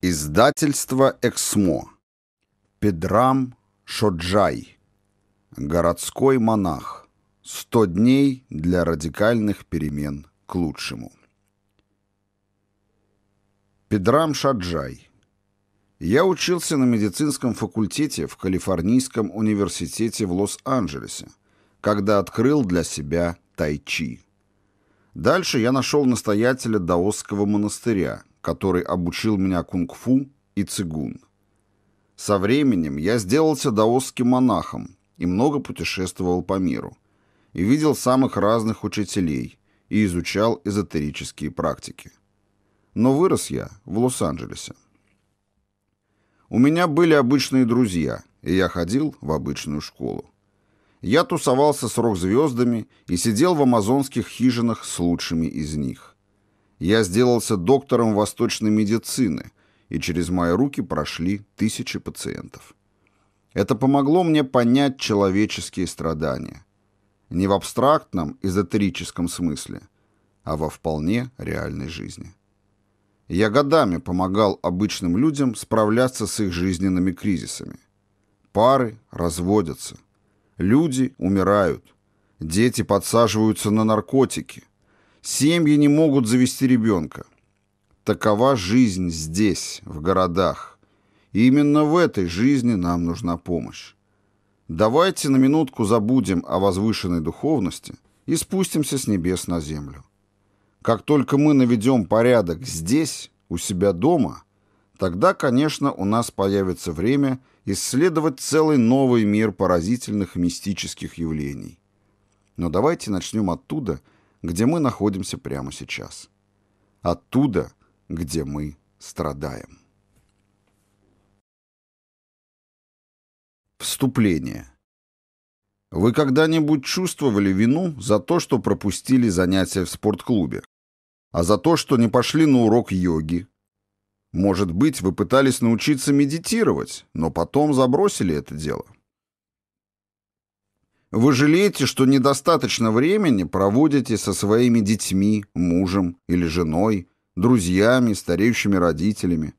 Издательство «Эксмо». Педрам Шоджай. Городской монах. Сто дней для радикальных перемен к лучшему. Педрам Шаджай. Я учился на медицинском факультете в Калифорнийском университете в Лос-Анджелесе, когда открыл для себя тайчи. Дальше я нашел настоятеля даосского монастыря – который обучил меня кунг-фу и цигун. Со временем я сделался даосским монахом и много путешествовал по миру. И видел самых разных учителей и изучал эзотерические практики. Но вырос я в Лос-Анджелесе. У меня были обычные друзья, и я ходил в обычную школу. Я тусовался с рок-звездами и сидел в амазонских хижинах с лучшими из них. Я сделался доктором восточной медицины, и через мои руки прошли тысячи пациентов. Это помогло мне понять человеческие страдания. Не в абстрактном, эзотерическом смысле, а во вполне реальной жизни. Я годами помогал обычным людям справляться с их жизненными кризисами. Пары разводятся. Люди умирают. Дети подсаживаются на наркотики. Семьи не могут завести ребенка. Такова жизнь здесь, в городах. И именно в этой жизни нам нужна помощь. Давайте на минутку забудем о возвышенной духовности и спустимся с небес на землю. Как только мы наведем порядок здесь, у себя дома, тогда, конечно, у нас появится время исследовать целый новый мир поразительных мистических явлений. Но давайте начнем оттуда – где мы находимся прямо сейчас. Оттуда, где мы страдаем. Вступление. Вы когда-нибудь чувствовали вину за то, что пропустили занятия в спортклубе? А за то, что не пошли на урок йоги? Может быть, вы пытались научиться медитировать, но потом забросили это дело? Вы жалеете, что недостаточно времени проводите со своими детьми, мужем или женой, друзьями, стареющими родителями.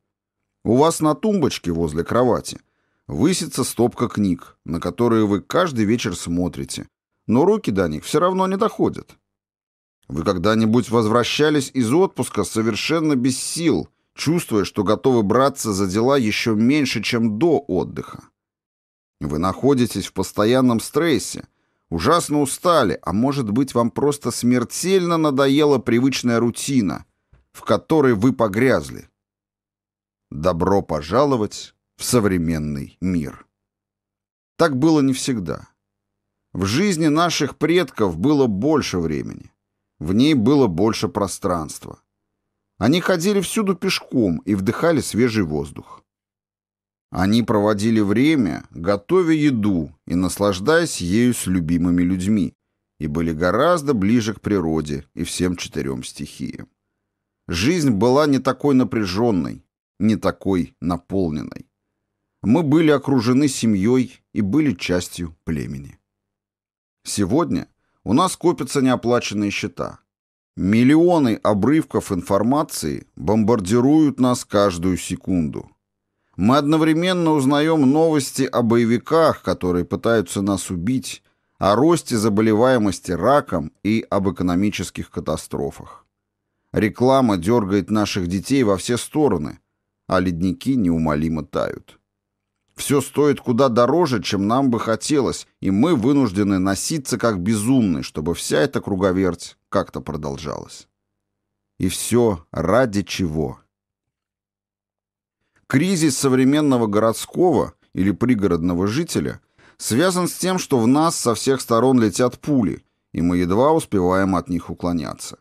У вас на тумбочке возле кровати высится стопка книг, на которые вы каждый вечер смотрите, но руки до них все равно не доходят. Вы когда-нибудь возвращались из отпуска совершенно без сил, чувствуя, что готовы браться за дела еще меньше, чем до отдыха. Вы находитесь в постоянном стрессе, ужасно устали, а может быть вам просто смертельно надоела привычная рутина, в которой вы погрязли. Добро пожаловать в современный мир. Так было не всегда. В жизни наших предков было больше времени. В ней было больше пространства. Они ходили всюду пешком и вдыхали свежий воздух. Они проводили время, готовя еду и наслаждаясь ею с любимыми людьми, и были гораздо ближе к природе и всем четырем стихиям. Жизнь была не такой напряженной, не такой наполненной. Мы были окружены семьей и были частью племени. Сегодня у нас копятся неоплаченные счета. Миллионы обрывков информации бомбардируют нас каждую секунду. Мы одновременно узнаем новости о боевиках, которые пытаются нас убить, о росте заболеваемости раком и об экономических катастрофах. Реклама дергает наших детей во все стороны, а ледники неумолимо тают. Все стоит куда дороже, чем нам бы хотелось, и мы вынуждены носиться как безумные, чтобы вся эта круговерть как-то продолжалась. И все ради чего? Кризис современного городского или пригородного жителя связан с тем, что в нас со всех сторон летят пули, и мы едва успеваем от них уклоняться.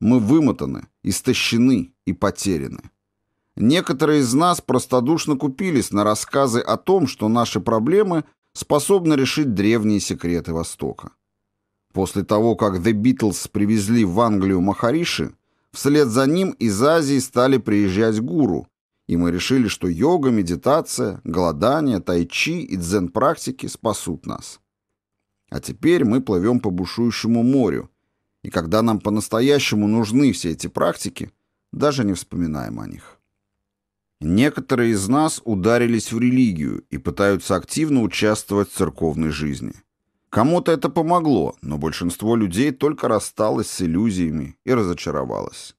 Мы вымотаны, истощены и потеряны. Некоторые из нас простодушно купились на рассказы о том, что наши проблемы способны решить древние секреты Востока. После того, как The Beatles привезли в Англию Махариши, вслед за ним из Азии стали приезжать гуру, и мы решили, что йога, медитация, голодание, тайчи и дзен-практики спасут нас. А теперь мы плывем по бушующему морю, и когда нам по-настоящему нужны все эти практики, даже не вспоминаем о них. Некоторые из нас ударились в религию и пытаются активно участвовать в церковной жизни. Кому-то это помогло, но большинство людей только рассталось с иллюзиями и разочаровалось.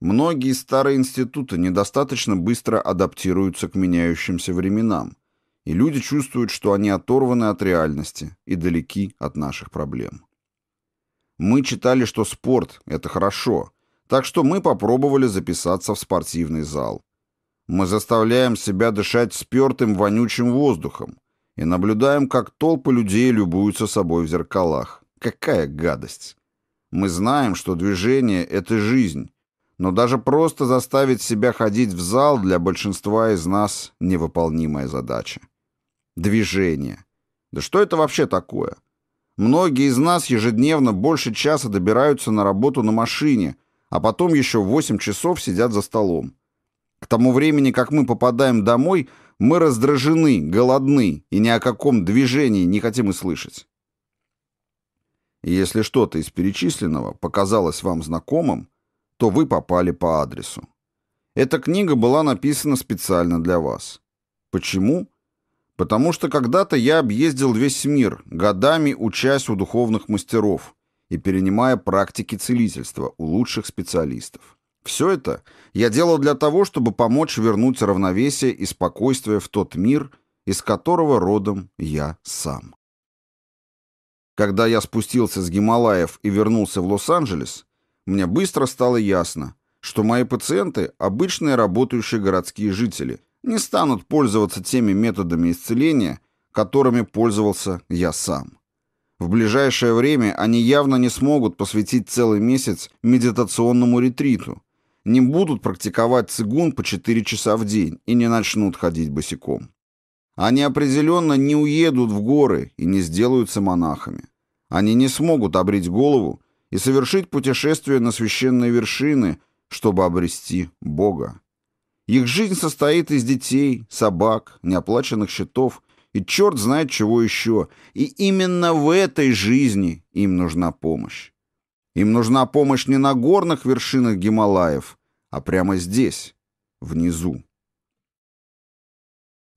Многие старые институты недостаточно быстро адаптируются к меняющимся временам, и люди чувствуют, что они оторваны от реальности и далеки от наших проблем. Мы читали, что спорт – это хорошо, так что мы попробовали записаться в спортивный зал. Мы заставляем себя дышать спертым вонючим воздухом и наблюдаем, как толпы людей любуются собой в зеркалах. Какая гадость! Мы знаем, что движение – это жизнь, но даже просто заставить себя ходить в зал для большинства из нас — невыполнимая задача. Движение. Да что это вообще такое? Многие из нас ежедневно больше часа добираются на работу на машине, а потом еще 8 часов сидят за столом. К тому времени, как мы попадаем домой, мы раздражены, голодны и ни о каком движении не хотим и слышать. если что-то из перечисленного показалось вам знакомым, то вы попали по адресу. Эта книга была написана специально для вас. Почему? Потому что когда-то я объездил весь мир, годами учась у духовных мастеров и перенимая практики целительства у лучших специалистов. Все это я делал для того, чтобы помочь вернуть равновесие и спокойствие в тот мир, из которого родом я сам. Когда я спустился с Гималаев и вернулся в Лос-Анджелес, мне быстро стало ясно, что мои пациенты – обычные работающие городские жители, не станут пользоваться теми методами исцеления, которыми пользовался я сам. В ближайшее время они явно не смогут посвятить целый месяц медитационному ретриту, не будут практиковать цигун по 4 часа в день и не начнут ходить босиком. Они определенно не уедут в горы и не сделаются монахами. Они не смогут обрить голову и совершить путешествие на священные вершины, чтобы обрести Бога. Их жизнь состоит из детей, собак, неоплаченных счетов и черт знает чего еще. И именно в этой жизни им нужна помощь. Им нужна помощь не на горных вершинах Гималаев, а прямо здесь, внизу.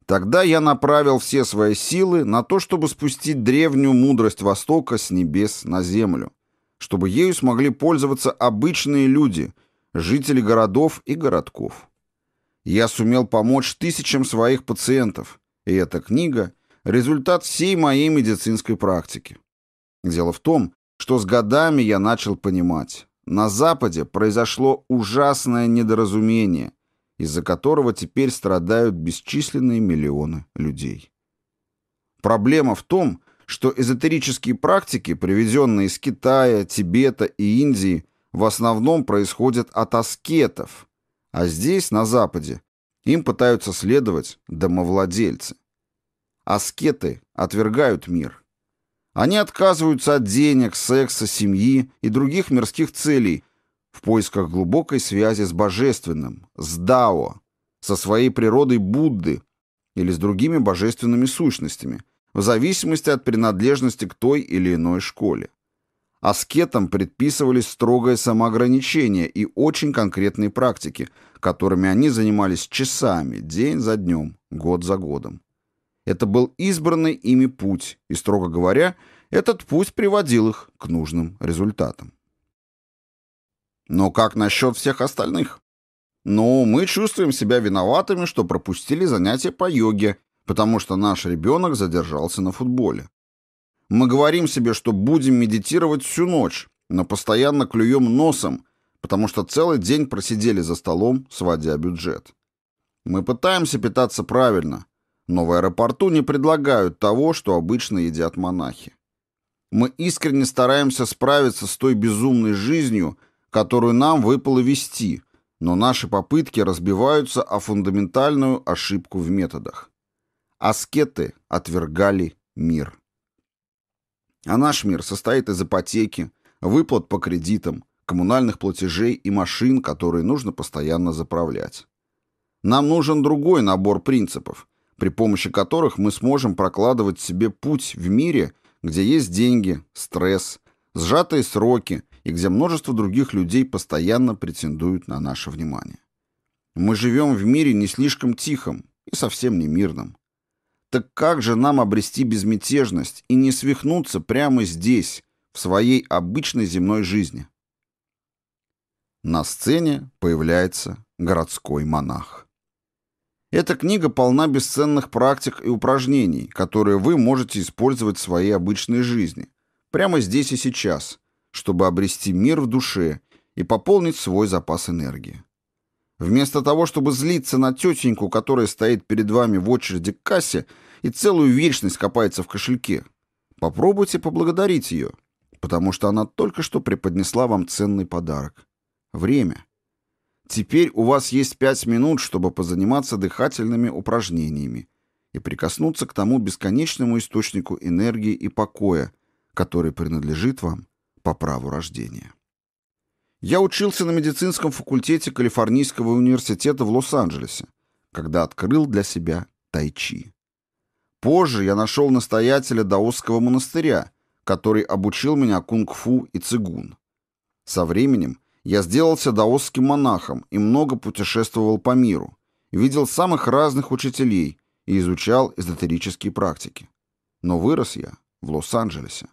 Тогда я направил все свои силы на то, чтобы спустить древнюю мудрость Востока с небес на землю чтобы ею смогли пользоваться обычные люди, жители городов и городков. Я сумел помочь тысячам своих пациентов, и эта книга – результат всей моей медицинской практики. Дело в том, что с годами я начал понимать, на Западе произошло ужасное недоразумение, из-за которого теперь страдают бесчисленные миллионы людей. Проблема в том, что эзотерические практики, приведенные из Китая, Тибета и Индии, в основном происходят от аскетов, а здесь, на Западе, им пытаются следовать домовладельцы. Аскеты отвергают мир. Они отказываются от денег, секса, семьи и других мирских целей в поисках глубокой связи с божественным, с Дао, со своей природой Будды или с другими божественными сущностями – в зависимости от принадлежности к той или иной школе. Аскетам предписывались строгое самоограничение и очень конкретные практики, которыми они занимались часами, день за днем, год за годом. Это был избранный ими путь, и, строго говоря, этот путь приводил их к нужным результатам. Но как насчет всех остальных? Ну, мы чувствуем себя виноватыми, что пропустили занятия по йоге потому что наш ребенок задержался на футболе. Мы говорим себе, что будем медитировать всю ночь, но постоянно клюем носом, потому что целый день просидели за столом, сводя бюджет. Мы пытаемся питаться правильно, но в аэропорту не предлагают того, что обычно едят монахи. Мы искренне стараемся справиться с той безумной жизнью, которую нам выпало вести, но наши попытки разбиваются о фундаментальную ошибку в методах аскеты отвергали мир. А наш мир состоит из ипотеки, выплат по кредитам, коммунальных платежей и машин, которые нужно постоянно заправлять. Нам нужен другой набор принципов, при помощи которых мы сможем прокладывать себе путь в мире, где есть деньги, стресс, сжатые сроки и где множество других людей постоянно претендуют на наше внимание. Мы живем в мире не слишком тихом и совсем не мирном. Так как же нам обрести безмятежность и не свихнуться прямо здесь, в своей обычной земной жизни? На сцене появляется городской монах. Эта книга полна бесценных практик и упражнений, которые вы можете использовать в своей обычной жизни, прямо здесь и сейчас, чтобы обрести мир в душе и пополнить свой запас энергии. Вместо того, чтобы злиться на тетеньку, которая стоит перед вами в очереди к кассе и целую вечность копается в кошельке, попробуйте поблагодарить ее, потому что она только что преподнесла вам ценный подарок. Время. Теперь у вас есть пять минут, чтобы позаниматься дыхательными упражнениями и прикоснуться к тому бесконечному источнику энергии и покоя, который принадлежит вам по праву рождения. Я учился на медицинском факультете Калифорнийского университета в Лос-Анджелесе, когда открыл для себя тайчи. Позже я нашел настоятеля даосского монастыря, который обучил меня кунг-фу и цигун. Со временем я сделался даосским монахом и много путешествовал по миру, видел самых разных учителей и изучал эзотерические практики. Но вырос я в Лос-Анджелесе.